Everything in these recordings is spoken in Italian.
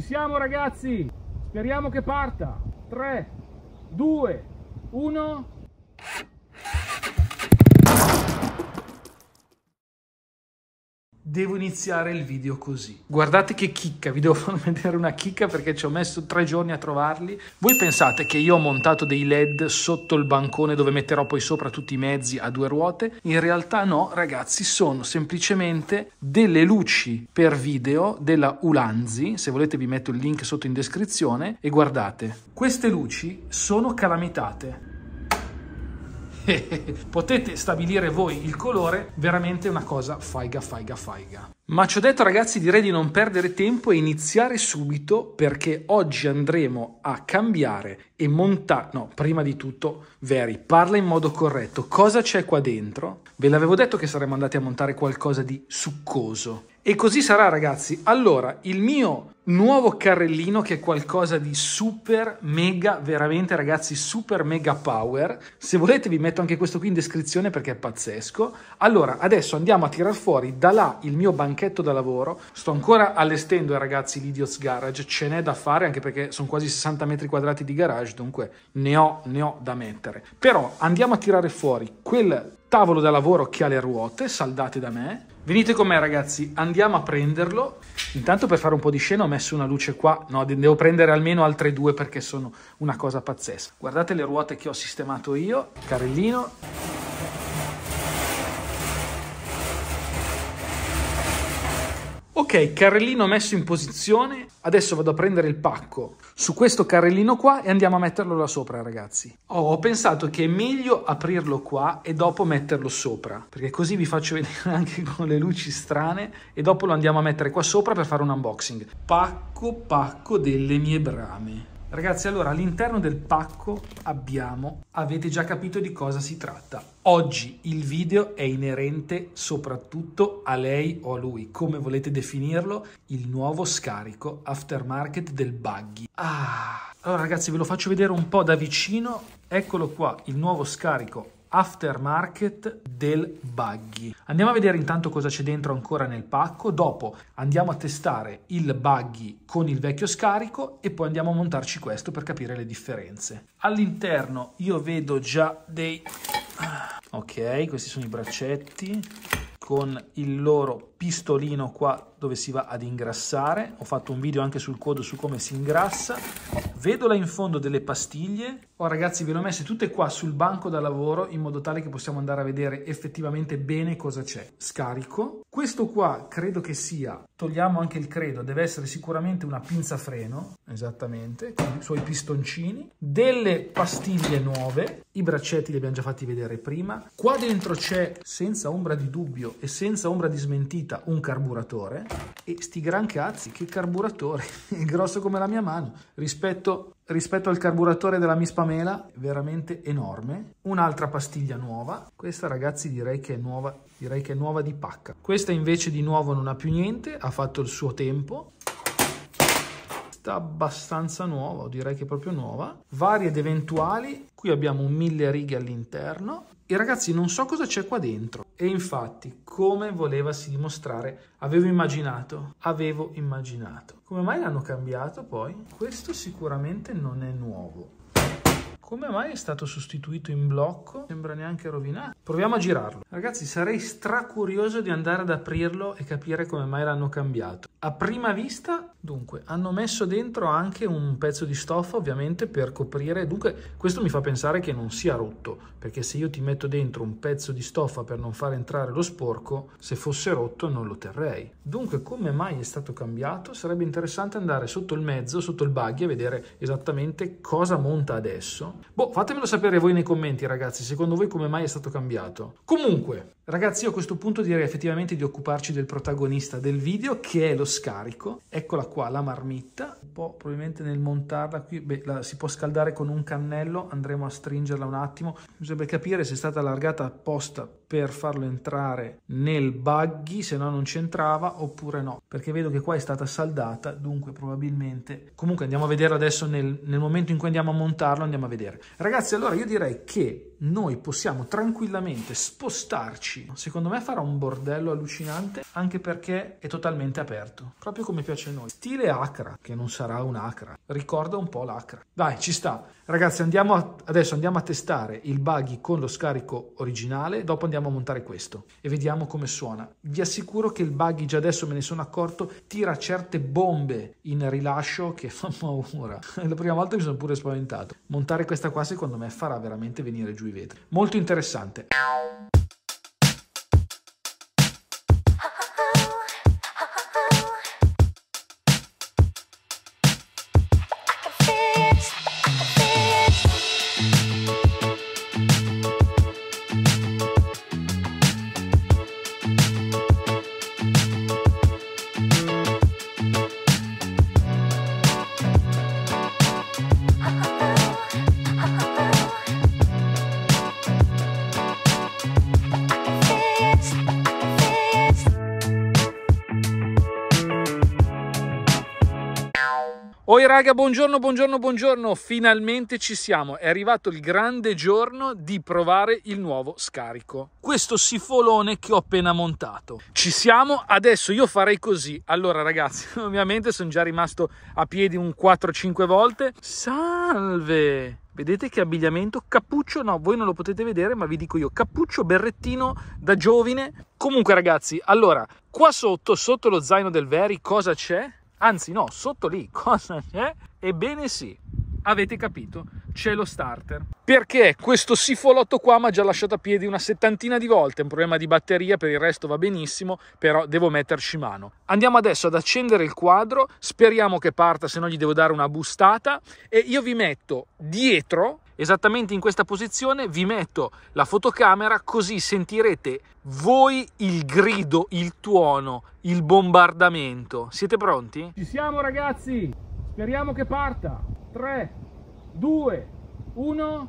Ci siamo ragazzi! Speriamo che parta! 3, 2, 1... devo iniziare il video così. Guardate che chicca, vi devo far vedere una chicca perché ci ho messo tre giorni a trovarli. Voi pensate che io ho montato dei led sotto il bancone dove metterò poi sopra tutti i mezzi a due ruote? In realtà no, ragazzi, sono semplicemente delle luci per video della Ulanzi, se volete vi metto il link sotto in descrizione e guardate. Queste luci sono calamitate potete stabilire voi il colore, veramente una cosa faiga faiga faiga. Ma ci ho detto ragazzi direi di non perdere tempo e iniziare subito perché oggi andremo a cambiare e montare, no, prima di tutto Veri, parla in modo corretto, cosa c'è qua dentro? Ve l'avevo detto che saremmo andati a montare qualcosa di succoso, e così sarà ragazzi. Allora, il mio nuovo carrellino che è qualcosa di super mega, veramente ragazzi, super mega power. Se volete vi metto anche questo qui in descrizione perché è pazzesco. Allora, adesso andiamo a tirar fuori da là il mio banchetto da lavoro. Sto ancora allestendo ragazzi l'Idiot's Garage, ce n'è da fare anche perché sono quasi 60 metri quadrati di garage, dunque ne ho, ne ho da mettere. Però andiamo a tirare fuori quel tavolo da lavoro che ha le ruote saldate da me Venite con me ragazzi, andiamo a prenderlo. Intanto per fare un po' di scena ho messo una luce qua, no, devo prendere almeno altre due perché sono una cosa pazzesca. Guardate le ruote che ho sistemato io, carrellino. Ok, carrellino messo in posizione, adesso vado a prendere il pacco su questo carrellino qua e andiamo a metterlo là sopra ragazzi. Oh, ho pensato che è meglio aprirlo qua e dopo metterlo sopra, perché così vi faccio vedere anche con le luci strane e dopo lo andiamo a mettere qua sopra per fare un unboxing. Pacco, pacco delle mie brame. Ragazzi, allora all'interno del pacco abbiamo, avete già capito di cosa si tratta. Oggi il video è inerente soprattutto a lei o a lui, come volete definirlo, il nuovo scarico aftermarket del buggy. Ah, allora ragazzi ve lo faccio vedere un po' da vicino, eccolo qua, il nuovo scarico aftermarket del buggy. Andiamo a vedere intanto cosa c'è dentro ancora nel pacco, dopo andiamo a testare il buggy con il vecchio scarico e poi andiamo a montarci questo per capire le differenze. All'interno io vedo già dei... Ok, questi sono i braccetti con il loro pistolino qua dove si va ad ingrassare. Ho fatto un video anche sul codo su come si ingrassa Vedo là in fondo delle pastiglie. Oh ragazzi, ve le ho messe tutte qua sul banco da lavoro in modo tale che possiamo andare a vedere effettivamente bene cosa c'è. Scarico. Questo qua credo che sia, togliamo anche il credo, deve essere sicuramente una pinza freno, esattamente, con i suoi pistoncini. Delle pastiglie nuove, i braccetti li abbiamo già fatti vedere prima. Qua dentro c'è, senza ombra di dubbio e senza ombra di smentita, un carburatore. E sti gran cazzi, che carburatore! È grosso come la mia mano rispetto costo rispetto al carburatore della Miss Pamela veramente enorme un'altra pastiglia nuova questa ragazzi direi che è nuova direi che è nuova di pacca questa invece di nuovo non ha più niente ha fatto il suo tempo sta abbastanza nuova direi che è proprio nuova varie ed eventuali qui abbiamo mille righe all'interno e ragazzi, non so cosa c'è qua dentro. E infatti, come volevasi dimostrare, avevo immaginato, avevo immaginato. Come mai l'hanno cambiato poi? Questo sicuramente non è nuovo. Come mai è stato sostituito in blocco? Sembra neanche rovinato. Proviamo a girarlo. Ragazzi, sarei stracurioso di andare ad aprirlo e capire come mai l'hanno cambiato. A prima vista, dunque, hanno messo dentro anche un pezzo di stoffa, ovviamente, per coprire. Dunque, questo mi fa pensare che non sia rotto, perché se io ti metto dentro un pezzo di stoffa per non far entrare lo sporco, se fosse rotto non lo terrei. Dunque, come mai è stato cambiato? Sarebbe interessante andare sotto il mezzo, sotto il buggy, a vedere esattamente cosa monta adesso Boh, fatemelo sapere voi nei commenti ragazzi, secondo voi come mai è stato cambiato. Comunque, ragazzi io a questo punto direi effettivamente di occuparci del protagonista del video che è lo scarico. Eccola qua, la marmitta, un po' probabilmente nel montarla qui, beh, la, si può scaldare con un cannello, andremo a stringerla un attimo. Bisogna capire se è stata allargata apposta per farlo entrare nel buggy se no non c'entrava oppure no perché vedo che qua è stata saldata dunque probabilmente comunque andiamo a vedere adesso nel, nel momento in cui andiamo a montarlo andiamo a vedere ragazzi allora io direi che noi possiamo tranquillamente spostarci secondo me farà un bordello allucinante anche perché è totalmente aperto proprio come piace a noi stile acra che non sarà un'acra ricorda un po' l'acra dai ci sta ragazzi andiamo a, adesso andiamo a testare il buggy con lo scarico originale dopo andiamo andiamo a montare questo e vediamo come suona. Vi assicuro che il buggy, già adesso me ne sono accorto, tira certe bombe in rilascio che fa paura. La prima volta mi sono pure spaventato. Montare questa qua secondo me farà veramente venire giù i vetri. Molto interessante. raga, buongiorno, buongiorno, buongiorno. Finalmente ci siamo. È arrivato il grande giorno di provare il nuovo scarico. Questo sifolone che ho appena montato. Ci siamo, adesso io farei così. Allora, ragazzi, ovviamente sono già rimasto a piedi un 4-5 volte. Salve! Vedete che abbigliamento? Cappuccio, no, voi non lo potete vedere, ma vi dico io, cappuccio, berrettino da giovine. Comunque, ragazzi, allora, qua sotto, sotto lo zaino del Veri, cosa c'è? Anzi no, sotto lì cosa c'è? Ebbene sì, avete capito, c'è lo starter. Perché questo sifolotto qua mi ha già lasciato a piedi una settantina di volte, è un problema di batteria, per il resto va benissimo, però devo metterci mano. Andiamo adesso ad accendere il quadro, speriamo che parta, se no gli devo dare una bustata e io vi metto dietro esattamente in questa posizione vi metto la fotocamera così sentirete voi il grido, il tuono, il bombardamento. Siete pronti? Ci siamo ragazzi, speriamo che parta. 3, 2, 1...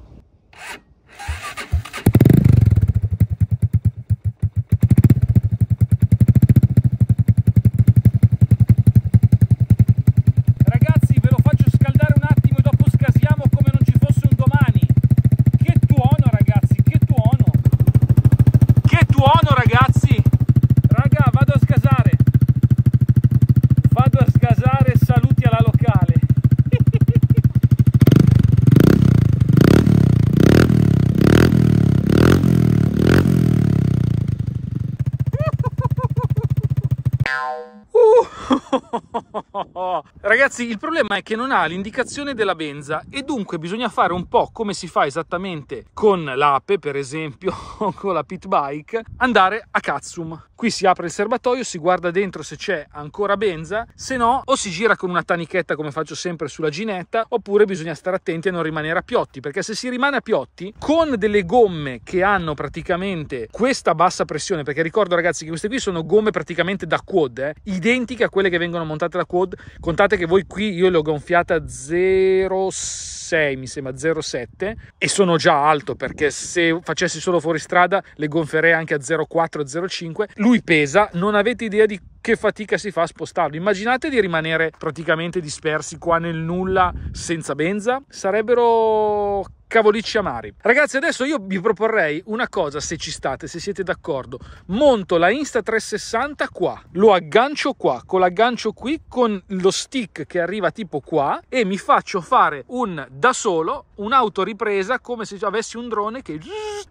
Ooh! Ragazzi, il problema è che non ha l'indicazione della benza e dunque bisogna fare un po' come si fa esattamente con l'ape, per esempio, o con la pit bike, andare a Katsum. Qui si apre il serbatoio, si guarda dentro se c'è ancora benza, se no o si gira con una tanichetta come faccio sempre sulla ginetta, oppure bisogna stare attenti a non rimanere a piotti, perché se si rimane a piotti con delle gomme che hanno praticamente questa bassa pressione, perché ricordo ragazzi che queste qui sono gomme praticamente da quad, eh, identiche a quelle che vengono montate da quad, contate Pensate che voi qui io l'ho gonfiata 0,6 mi sembra 0,7 e sono già alto perché se facessi solo fuoristrada le gonferei anche a 0,4 0,5 lui pesa non avete idea di che fatica si fa a spostarlo. Immaginate di rimanere praticamente dispersi qua nel nulla senza benza. Sarebbero cavolicci amari. Ragazzi, adesso io vi proporrei una cosa, se ci state, se siete d'accordo. Monto la Insta360 qua, lo aggancio qua, con l'aggancio qui, con lo stick che arriva tipo qua e mi faccio fare un da solo, un'autoripresa come se avessi un drone che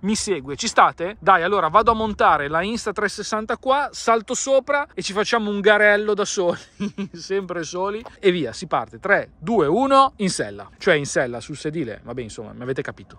mi segue. Ci state? Dai, allora vado a montare la Insta360 qua, salto sopra e ci facciamo un garello da soli, sempre soli e via, si parte. 3, 2, 1, in sella. Cioè in sella sul sedile, vabbè insomma, mi Vete Capito.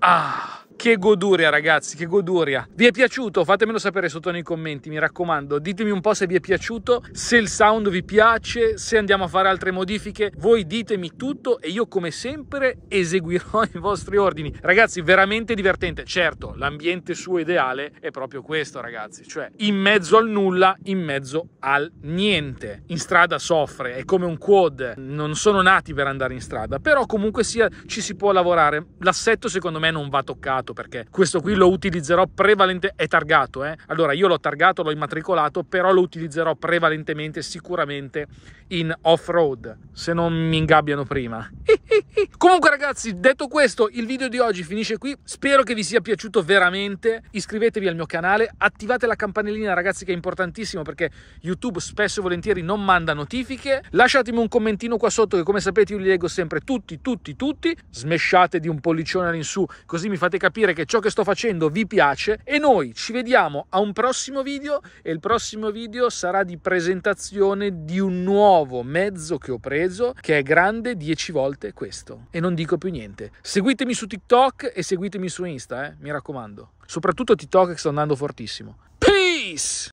Ah. Che goduria ragazzi, che goduria. Vi è piaciuto? Fatemelo sapere sotto nei commenti, mi raccomando. Ditemi un po' se vi è piaciuto, se il sound vi piace, se andiamo a fare altre modifiche. Voi ditemi tutto e io come sempre eseguirò i vostri ordini. Ragazzi, veramente divertente. Certo, l'ambiente suo ideale è proprio questo ragazzi, cioè in mezzo al nulla, in mezzo al niente. In strada soffre, è come un quad, non sono nati per andare in strada, però comunque sia ci si può lavorare. L'assetto secondo me non va toccato perché questo qui lo utilizzerò prevalentemente, è targato, eh? allora io l'ho targato, l'ho immatricolato, però lo utilizzerò prevalentemente sicuramente in off-road, se non mi ingabbiano prima. Comunque ragazzi, detto questo, il video di oggi finisce qui. Spero che vi sia piaciuto veramente. Iscrivetevi al mio canale, attivate la campanellina ragazzi che è importantissimo perché YouTube spesso e volentieri non manda notifiche. Lasciatemi un commentino qua sotto che come sapete io li leggo sempre tutti, tutti, tutti. Smesciate di un pollicione all'insù così mi fate capire che ciò che sto facendo vi piace. E noi ci vediamo a un prossimo video e il prossimo video sarà di presentazione di un nuovo nuovo mezzo che ho preso che è grande 10 volte questo. E non dico più niente. Seguitemi su TikTok e seguitemi su Insta, eh? mi raccomando. Soprattutto TikTok che sta andando fortissimo. Peace!